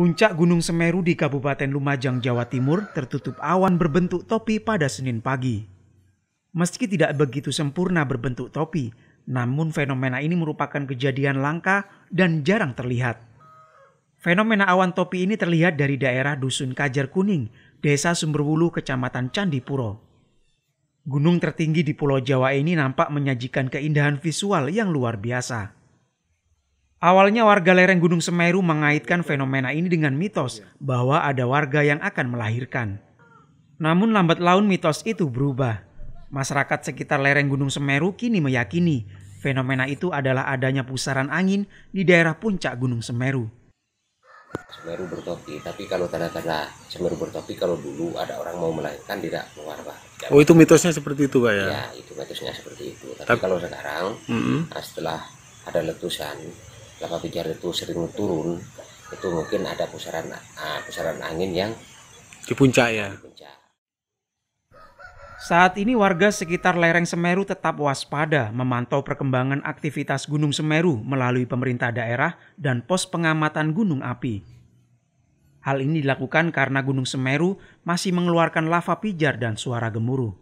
Puncak Gunung Semeru di Kabupaten Lumajang, Jawa Timur tertutup awan berbentuk topi pada Senin pagi. Meski tidak begitu sempurna berbentuk topi, namun fenomena ini merupakan kejadian langka dan jarang terlihat. Fenomena awan topi ini terlihat dari daerah Dusun Kajar Kuning, Desa Sumberwulu, Kecamatan Candipuro. Gunung tertinggi di Pulau Jawa ini nampak menyajikan keindahan visual yang luar biasa. Awalnya warga lereng Gunung Semeru mengaitkan fenomena ini dengan mitos bahwa ada warga yang akan melahirkan. Namun lambat laun mitos itu berubah. Masyarakat sekitar lereng Gunung Semeru kini meyakini fenomena itu adalah adanya pusaran angin di daerah puncak Gunung Semeru. Semeru bertopi, tapi kalau tanda-tanda Semeru bertopi kalau dulu ada orang mau melahirkan tidak keluar pak. Oh itu mitosnya seperti itu pak ya? Ya itu mitosnya seperti itu. Tapi, tapi kalau sekarang mm -hmm. setelah ada letusan Nah, lava pijar itu sering turun itu mungkin ada pusaran uh, pusaran angin yang di puncak ya. Saat ini warga sekitar lereng Semeru tetap waspada memantau perkembangan aktivitas Gunung Semeru melalui pemerintah daerah dan pos pengamatan gunung api. Hal ini dilakukan karena Gunung Semeru masih mengeluarkan lava pijar dan suara gemuruh.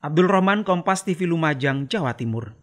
Abdul Rahman Kompas TV Lumajang, Jawa Timur.